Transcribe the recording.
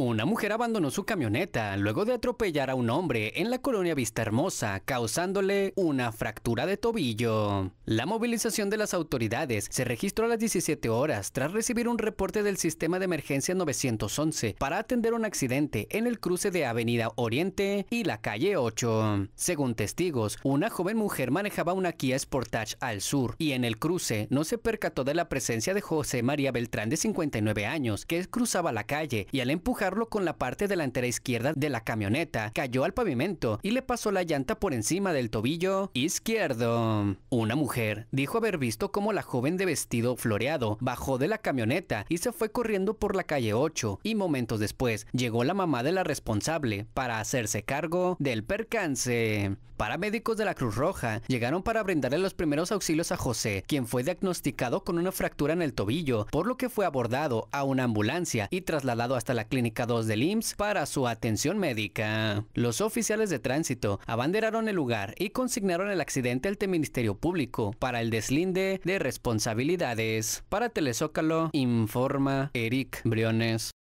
Una mujer abandonó su camioneta luego de atropellar a un hombre en la colonia Vista Hermosa, causándole una fractura de tobillo. La movilización de las autoridades se registró a las 17 horas tras recibir un reporte del sistema de emergencia 911 para atender un accidente en el cruce de Avenida Oriente y la calle 8. Según testigos, una joven mujer manejaba una Kia Sportage al sur y en el cruce no se percató de la presencia de José María Beltrán de 59 años, que cruzaba la calle y al empujar con la parte delantera izquierda de la camioneta, cayó al pavimento y le pasó la llanta por encima del tobillo izquierdo. Una mujer dijo haber visto cómo la joven de vestido floreado bajó de la camioneta y se fue corriendo por la calle 8 y momentos después llegó la mamá de la responsable para hacerse cargo del percance. Paramédicos de la Cruz Roja llegaron para brindarle los primeros auxilios a José, quien fue diagnosticado con una fractura en el tobillo, por lo que fue abordado a una ambulancia y trasladado hasta la clínica dos del IMSS para su atención médica. Los oficiales de tránsito abanderaron el lugar y consignaron el accidente al Ministerio Público para el deslinde de responsabilidades. Para Telezócalo, informa Eric Briones.